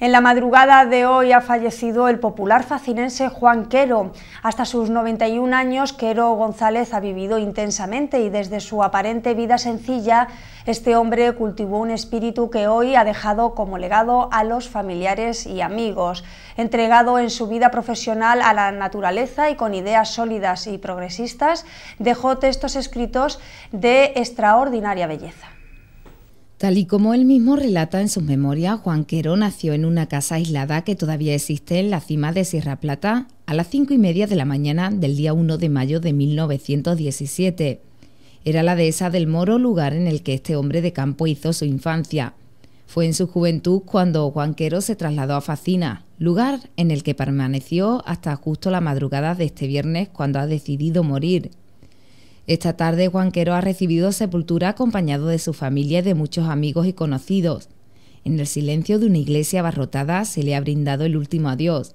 En la madrugada de hoy ha fallecido el popular facinense Juan Quero. Hasta sus 91 años, Quero González ha vivido intensamente y desde su aparente vida sencilla, este hombre cultivó un espíritu que hoy ha dejado como legado a los familiares y amigos. Entregado en su vida profesional a la naturaleza y con ideas sólidas y progresistas, dejó textos escritos de extraordinaria belleza. Tal y como él mismo relata en sus memorias, Juan Quero nació en una casa aislada que todavía existe en la cima de Sierra Plata a las cinco y media de la mañana del día 1 de mayo de 1917. Era la dehesa del Moro, lugar en el que este hombre de campo hizo su infancia. Fue en su juventud cuando Juan Quero se trasladó a Facina, lugar en el que permaneció hasta justo la madrugada de este viernes cuando ha decidido morir. Esta tarde Juanquero ha recibido sepultura acompañado de su familia y de muchos amigos y conocidos. En el silencio de una iglesia abarrotada se le ha brindado el último adiós.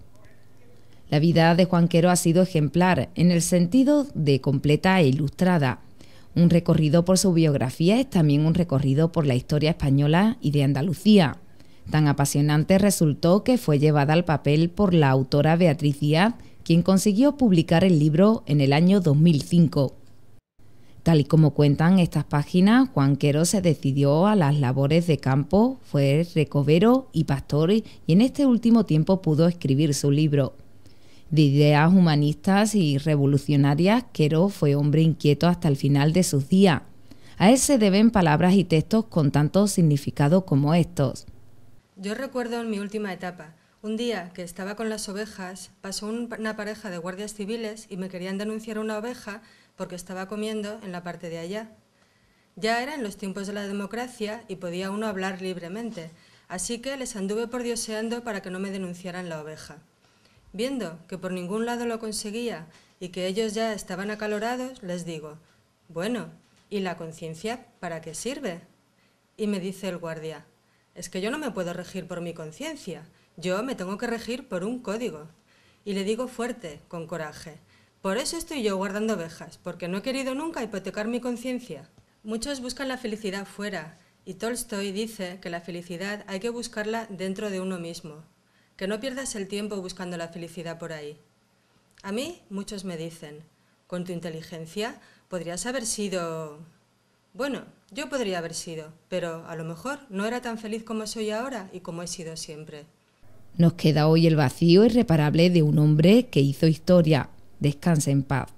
La vida de Juanquero ha sido ejemplar en el sentido de completa e ilustrada. Un recorrido por su biografía es también un recorrido por la historia española y de Andalucía. Tan apasionante resultó que fue llevada al papel por la autora Beatriz Díaz, quien consiguió publicar el libro en el año 2005. Tal y como cuentan estas páginas, Juan Quero se decidió a las labores de campo, fue recobero y pastor y en este último tiempo pudo escribir su libro. De ideas humanistas y revolucionarias, Quero fue hombre inquieto hasta el final de sus días. A él se deben palabras y textos con tanto significado como estos. Yo recuerdo en mi última etapa, un día que estaba con las ovejas, pasó una pareja de guardias civiles y me querían denunciar una oveja porque estaba comiendo en la parte de allá. Ya eran los tiempos de la democracia y podía uno hablar libremente, así que les anduve por dioseando para que no me denunciaran la oveja. Viendo que por ningún lado lo conseguía y que ellos ya estaban acalorados, les digo, bueno, ¿y la conciencia para qué sirve? Y me dice el guardia, es que yo no me puedo regir por mi conciencia, yo me tengo que regir por un código. Y le digo fuerte, con coraje, por eso estoy yo guardando ovejas, porque no he querido nunca hipotecar mi conciencia. Muchos buscan la felicidad fuera, y Tolstoy dice que la felicidad hay que buscarla dentro de uno mismo, que no pierdas el tiempo buscando la felicidad por ahí. A mí muchos me dicen, con tu inteligencia podrías haber sido... Bueno, yo podría haber sido, pero a lo mejor no era tan feliz como soy ahora y como he sido siempre. Nos queda hoy el vacío irreparable de un hombre que hizo historia, Descansa en paz.